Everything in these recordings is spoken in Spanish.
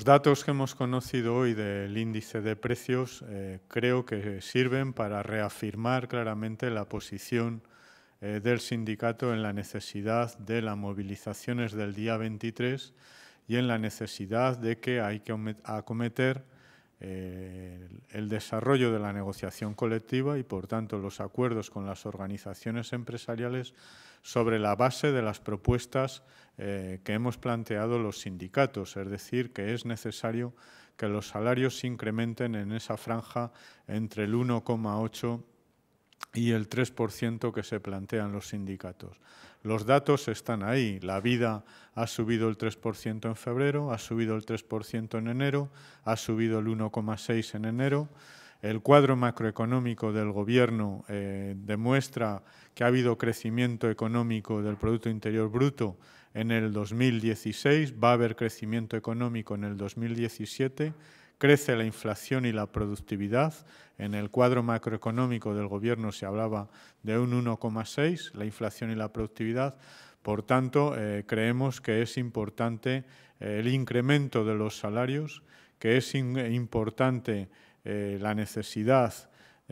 Los datos que hemos conocido hoy del índice de precios eh, creo que sirven para reafirmar claramente la posición eh, del sindicato en la necesidad de las movilizaciones del día 23 y en la necesidad de que hay que acometer el desarrollo de la negociación colectiva y, por tanto, los acuerdos con las organizaciones empresariales sobre la base de las propuestas eh, que hemos planteado los sindicatos, es decir, que es necesario que los salarios se incrementen en esa franja entre el 1,8 y el 3% que se plantean los sindicatos. Los datos están ahí. La vida ha subido el 3% en febrero, ha subido el 3% en enero, ha subido el 1,6% en enero. El cuadro macroeconómico del Gobierno eh, demuestra que ha habido crecimiento económico del Producto Interior Bruto en el 2016, va a haber crecimiento económico en el 2017 crece la inflación y la productividad. En el cuadro macroeconómico del Gobierno se hablaba de un 1,6, la inflación y la productividad. Por tanto, eh, creemos que es importante eh, el incremento de los salarios, que es importante eh, la necesidad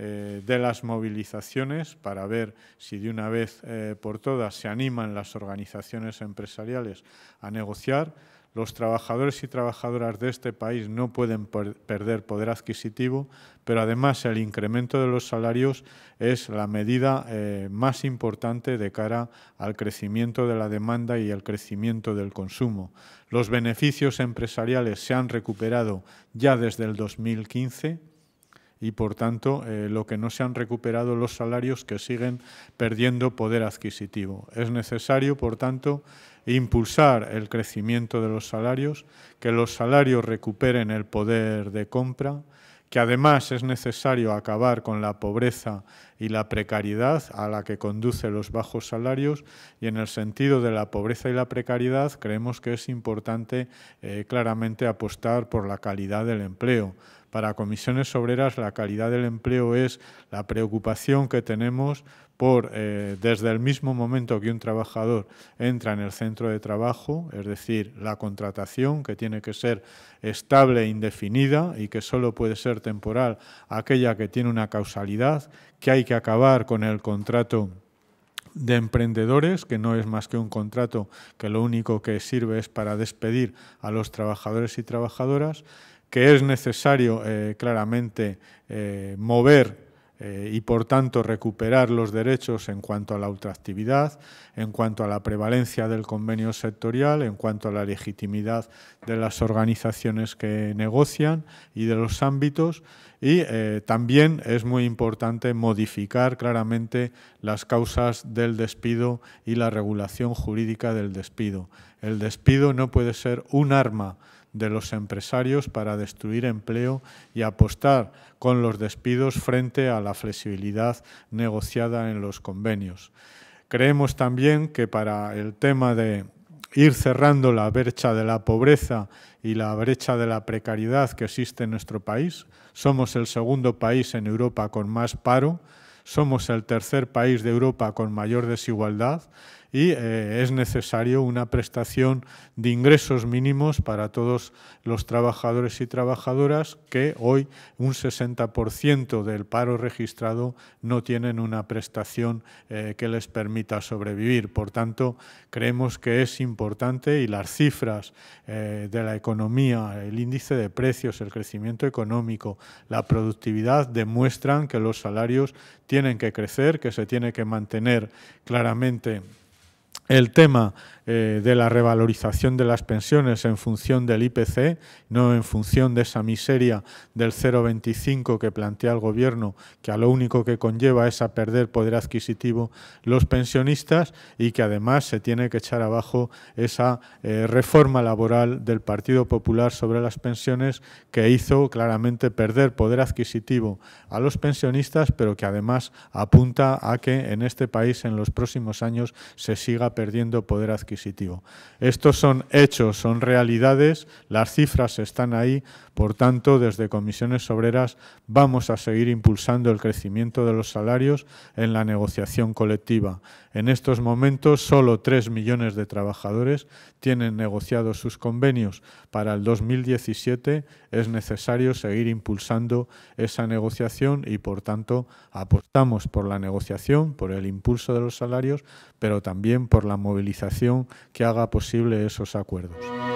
eh, de las movilizaciones para ver si de una vez eh, por todas se animan las organizaciones empresariales a negociar. Los trabajadores y trabajadoras de este país no pueden perder poder adquisitivo, pero además el incremento de los salarios es la medida eh, más importante de cara al crecimiento de la demanda y al crecimiento del consumo. Los beneficios empresariales se han recuperado ya desde el 2015 y por tanto eh, lo que no se han recuperado los salarios que siguen perdiendo poder adquisitivo. Es necesario, por tanto, impulsar el crecimiento de los salarios, que los salarios recuperen el poder de compra, que además es necesario acabar con la pobreza y la precariedad a la que conduce los bajos salarios y en el sentido de la pobreza y la precariedad creemos que es importante eh, claramente apostar por la calidad del empleo, para comisiones obreras la calidad del empleo es la preocupación que tenemos por, eh, desde el mismo momento que un trabajador entra en el centro de trabajo, es decir, la contratación que tiene que ser estable e indefinida y que solo puede ser temporal, aquella que tiene una causalidad, que hay que acabar con el contrato de emprendedores, que no es más que un contrato que lo único que sirve es para despedir a los trabajadores y trabajadoras, que es necesario eh, claramente eh, mover eh, y por tanto recuperar los derechos en cuanto a la ultraactividad, en cuanto a la prevalencia del convenio sectorial, en cuanto a la legitimidad de las organizaciones que negocian y de los ámbitos. Y también es muy importante modificar claramente las causas del despido y la regulación jurídica del despido. El despido no puede ser un arma de los empresarios para destruir empleo y apostar con los despidos frente a la flexibilidad negociada en los convenios. Creemos también que para el tema de ir cerrando la brecha de la pobreza y la brecha de la precariedad que existe en nuestro país. Somos el segundo país en Europa con más paro, somos el tercer país de Europa con mayor desigualdad y eh, es necesario una prestación de ingresos mínimos para todos los trabajadores y trabajadoras que hoy un 60% del paro registrado no tienen una prestación eh, que les permita sobrevivir. Por tanto, creemos que es importante y las cifras eh, de la economía, el índice de precios, el crecimiento económico, la productividad demuestran que los salarios tienen que crecer, que se tiene que mantener claramente el tema eh, de la revalorización de las pensiones en función del IPC, no en función de esa miseria del 0,25 que plantea el Gobierno, que a lo único que conlleva es a perder poder adquisitivo los pensionistas y que además se tiene que echar abajo esa eh, reforma laboral del Partido Popular sobre las pensiones que hizo claramente perder poder adquisitivo a los pensionistas, pero que además apunta a que en este país en los próximos años se siga perdiendo poder adquisitivo. Estos son hechos, son realidades, las cifras están ahí, por tanto, desde comisiones obreras vamos a seguir impulsando el crecimiento de los salarios en la negociación colectiva. En estos momentos, solo tres millones de trabajadores tienen negociados sus convenios. Para el 2017 es necesario seguir impulsando esa negociación y, por tanto, apostamos por la negociación, por el impulso de los salarios, pero también por la movilización que haga posible esos acuerdos.